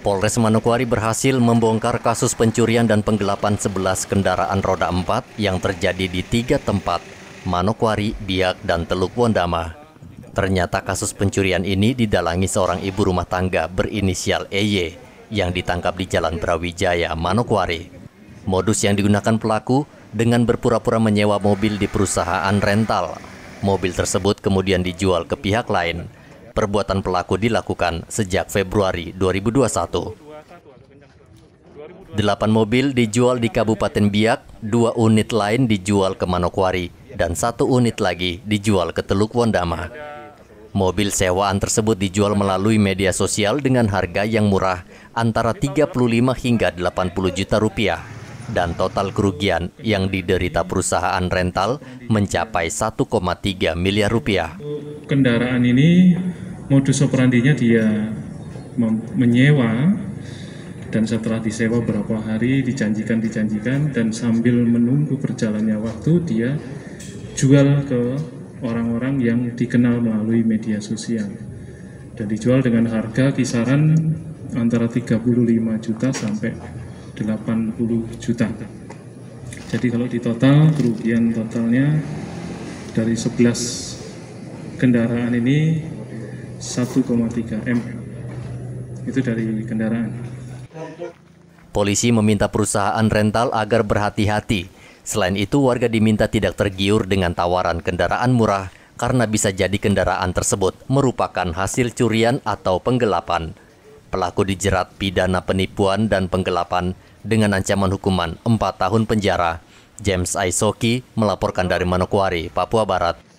Polres Manokwari berhasil membongkar kasus pencurian dan penggelapan 11 kendaraan roda 4 yang terjadi di tiga tempat, Manokwari, Biak, dan Teluk Wondama. Ternyata kasus pencurian ini didalangi seorang ibu rumah tangga berinisial EY yang ditangkap di Jalan Brawijaya, Manokwari. Modus yang digunakan pelaku dengan berpura-pura menyewa mobil di perusahaan rental. Mobil tersebut kemudian dijual ke pihak lain Perbuatan pelaku dilakukan sejak Februari 2021. Delapan mobil dijual di Kabupaten Biak, dua unit lain dijual ke Manokwari, dan satu unit lagi dijual ke Teluk Wondama. Mobil sewaan tersebut dijual melalui media sosial dengan harga yang murah, antara 35 hingga 80 juta rupiah dan total kerugian yang diderita perusahaan rental mencapai 1,3 miliar rupiah. Kendaraan ini modus operandinya dia menyewa dan setelah disewa berapa hari dijanjikan dijanjikan dan sambil menunggu perjalannya waktu dia jual ke orang-orang yang dikenal melalui media sosial dan dijual dengan harga kisaran antara 35 juta sampai 80 juta. Jadi kalau di total kerugian totalnya dari 11 kendaraan ini 1,3 M. Itu dari kendaraan. Polisi meminta perusahaan rental agar berhati-hati. Selain itu, warga diminta tidak tergiur dengan tawaran kendaraan murah karena bisa jadi kendaraan tersebut merupakan hasil curian atau penggelapan. Pelaku dijerat pidana penipuan dan penggelapan dengan ancaman hukuman 4 tahun penjara. James Aisoki melaporkan dari Manokwari, Papua Barat.